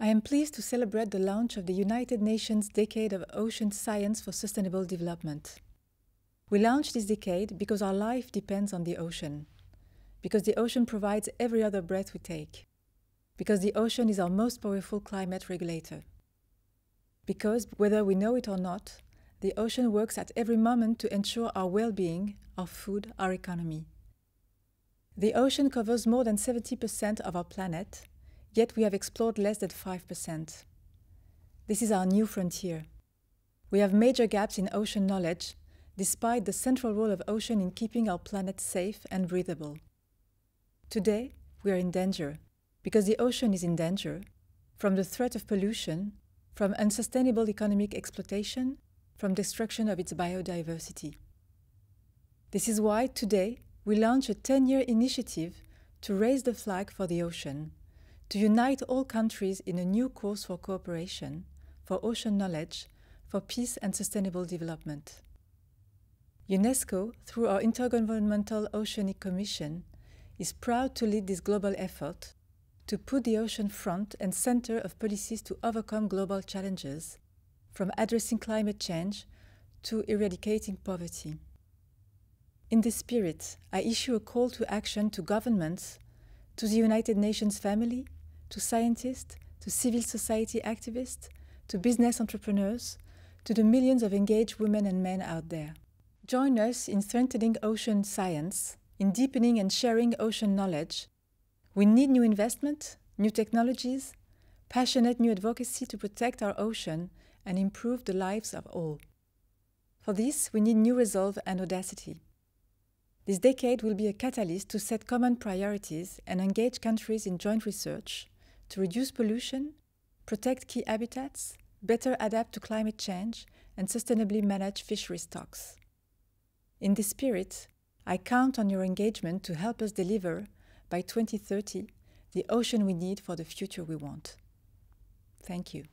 I am pleased to celebrate the launch of the United Nations Decade of Ocean Science for Sustainable Development. We launched this decade because our life depends on the ocean, because the ocean provides every other breath we take, because the ocean is our most powerful climate regulator, because, whether we know it or not, the ocean works at every moment to ensure our well being, our food, our economy. The ocean covers more than 70% of our planet yet we have explored less than 5%. This is our new frontier. We have major gaps in ocean knowledge, despite the central role of ocean in keeping our planet safe and breathable. Today, we are in danger, because the ocean is in danger, from the threat of pollution, from unsustainable economic exploitation, from destruction of its biodiversity. This is why today we launch a 10 year initiative to raise the flag for the ocean to unite all countries in a new course for cooperation, for ocean knowledge, for peace and sustainable development. UNESCO, through our Intergovernmental Oceanic Commission, is proud to lead this global effort to put the ocean front and center of policies to overcome global challenges, from addressing climate change to eradicating poverty. In this spirit, I issue a call to action to governments, to the United Nations family, to scientists, to civil society activists, to business entrepreneurs, to the millions of engaged women and men out there. Join us in strengthening ocean science, in deepening and sharing ocean knowledge. We need new investment, new technologies, passionate new advocacy to protect our ocean and improve the lives of all. For this, we need new resolve and audacity. This decade will be a catalyst to set common priorities and engage countries in joint research to reduce pollution, protect key habitats, better adapt to climate change, and sustainably manage fishery stocks. In this spirit, I count on your engagement to help us deliver, by 2030, the ocean we need for the future we want. Thank you.